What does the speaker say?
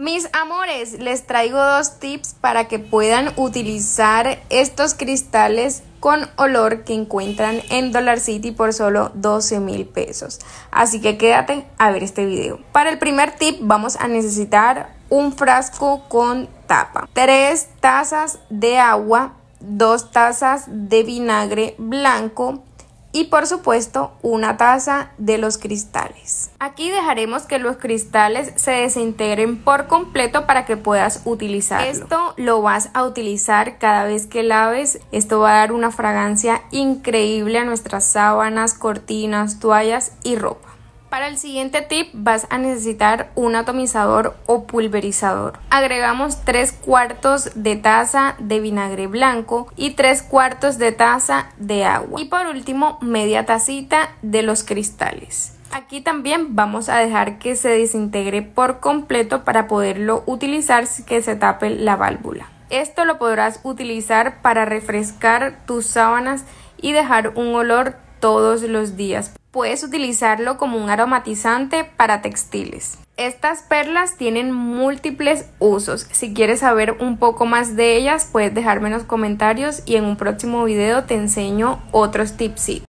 Mis amores, les traigo dos tips para que puedan utilizar estos cristales con olor que encuentran en Dollar City por solo 12 mil pesos. Así que quédate a ver este video. Para el primer tip vamos a necesitar un frasco con tapa, 3 tazas de agua, dos tazas de vinagre blanco, y por supuesto una taza de los cristales. Aquí dejaremos que los cristales se desintegren por completo para que puedas utilizarlo Esto lo vas a utilizar cada vez que laves. Esto va a dar una fragancia increíble a nuestras sábanas, cortinas, toallas y ropa. Para el siguiente tip vas a necesitar un atomizador o pulverizador. Agregamos 3 cuartos de taza de vinagre blanco y 3 cuartos de taza de agua. Y por último media tacita de los cristales. Aquí también vamos a dejar que se desintegre por completo para poderlo utilizar sin que se tape la válvula. Esto lo podrás utilizar para refrescar tus sábanas y dejar un olor todos los días puedes utilizarlo como un aromatizante para textiles. Estas perlas tienen múltiples usos. Si quieres saber un poco más de ellas, puedes dejarme en los comentarios y en un próximo video te enseño otros tips.